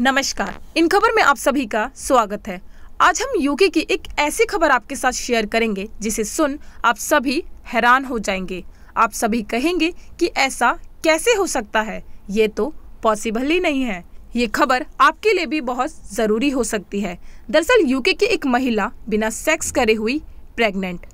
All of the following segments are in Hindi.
नमस्कार इन खबर में आप सभी का स्वागत है आज हम यूके की एक ऐसी खबर आपके साथ शेयर करेंगे जिसे सुन आप सभी हैरान हो जाएंगे आप सभी कहेंगे कि ऐसा कैसे हो सकता है ये तो पॉसिबल ही नहीं है ये खबर आपके लिए भी बहुत ज़रूरी हो सकती है दरअसल यूके की एक महिला बिना सेक्स करे हुई प्रेग्नेंट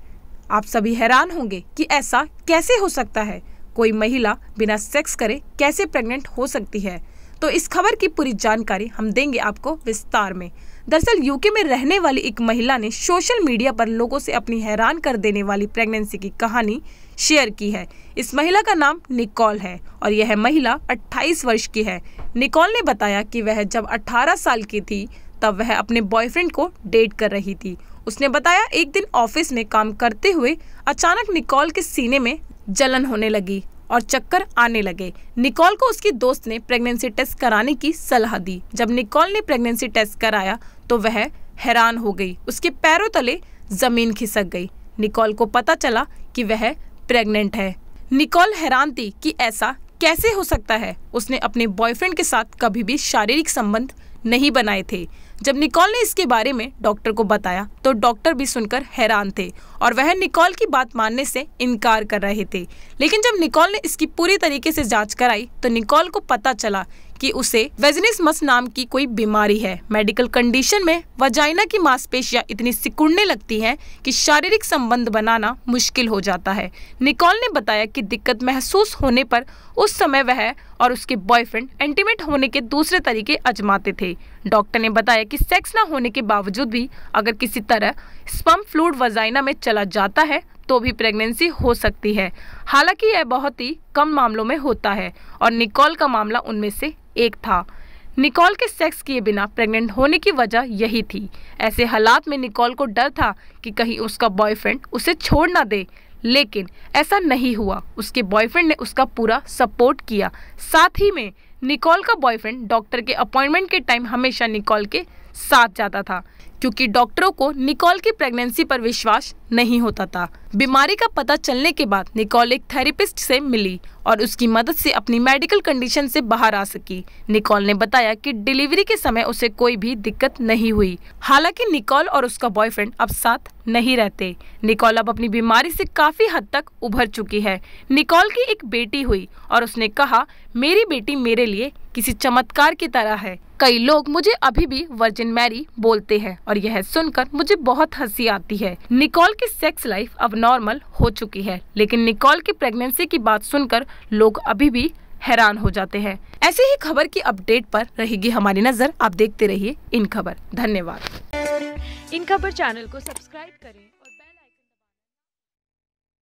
आप सभी हैरान होंगे कि ऐसा कैसे हो सकता है कोई महिला बिना सेक्स करे कैसे प्रेग्नेंट हो सकती है तो इस खबर की पूरी जानकारी हम देंगे आपको विस्तार में दरअसल यूके में रहने वाली एक महिला ने सोशल मीडिया पर लोगों से अपनी हैरान कर देने वाली प्रेगनेंसी की कहानी शेयर की है इस महिला का नाम निकॉल है और यह महिला 28 वर्ष की है निकॉल ने बताया कि वह जब 18 साल की थी तब वह अपने बॉयफ्रेंड को डेट कर रही थी उसने बताया एक दिन ऑफिस में काम करते हुए अचानक निकॉल के सीने में जलन होने लगी और चक्कर आने लगे निकोल को उसकी दोस्त ने प्रेगनेंसी टेस्ट कराने की सलाह दी जब निकोल ने प्रेगनेंसी टेस्ट कराया तो वह हैरान हो गई उसके पैरों तले जमीन खिसक गई निकोल को पता चला कि वह प्रेग्नेंट है निकोल हैरान थी कि ऐसा कैसे हो सकता है उसने अपने बॉयफ्रेंड के साथ कभी भी शारीरिक संबंध नहीं बनाए थे जब निकोल ने इसके बारे में डॉक्टर को बताया तो डॉक्टर भी सुनकर हैरान थे और वह निकोल की बात मानने से इनकार कर रहे थे लेकिन जब निकोल ने इसकी पूरी तरीके से जांच कराई तो निकोल को पता चला कि उसे वेजनिस मस नाम की कोई बीमारी है मेडिकल कंडीशन में वजाइना की मांसपेशियां इतनी सिकुड़ने लगती हैं कि शारीरिक संबंध बनाना मुश्किल हो जाता है निकॉल ने बताया कि दिक्कत महसूस होने पर उस समय वह और उसके बॉयफ्रेंड एंटीमेट होने के दूसरे तरीके अजमाते थे डॉक्टर ने बताया कि सेक्स ना होने के बावजूद भी अगर किसी तरह स्पम फ्लूड वजाइना में चला जाता है तो भी प्रेगनेंसी हो सकती है हालांकि यह बहुत ही कम मामलों में होता है और निकॉल का मामला उनमें से एक था निकॉल के सेक्स किए बिना प्रेग्नेंट होने की वजह यही थी ऐसे हालात में निकॉल को डर था कि कहीं उसका बॉयफ्रेंड उसे छोड़ ना दे लेकिन ऐसा नहीं हुआ उसके बॉयफ्रेंड ने उसका पूरा सपोर्ट किया साथ ही में निकॉल का बॉयफ्रेंड डॉक्टर के अपॉइंटमेंट के टाइम हमेशा निकॉल के साथ जाता था क्योंकि डॉक्टरों को निकोल की प्रेगनेंसी पर विश्वास नहीं होता था बीमारी का पता चलने के बाद निकोल एक थेरेपिस्ट से मिली और उसकी मदद से अपनी मेडिकल कंडीशन से बाहर आ सकी निकोल ने बताया कि डिलीवरी के समय उसे कोई भी दिक्कत नहीं हुई हालांकि निकोल और उसका बॉयफ्रेंड अब साथ नहीं रहते निकोल अब अपनी बीमारी से काफी हद तक उभर चुकी है निकोल की एक बेटी हुई और उसने कहा मेरी बेटी मेरे लिए किसी चमत्कार की तरह है कई लोग मुझे अभी भी वर्जिन मैरी बोलते हैं और यह सुनकर मुझे बहुत हंसी आती है निकोल की सेक्स लाइफ अब नॉर्मल हो चुकी है लेकिन निकोल की प्रेगनेंसी की बात सुनकर लोग अभी भी हैरान हो जाते हैं ऐसे ही खबर की अपडेट पर रहेगी हमारी नजर आप देखते रहिए इन खबर धन्यवाद इन खबर चैनल को सब्सक्राइब करें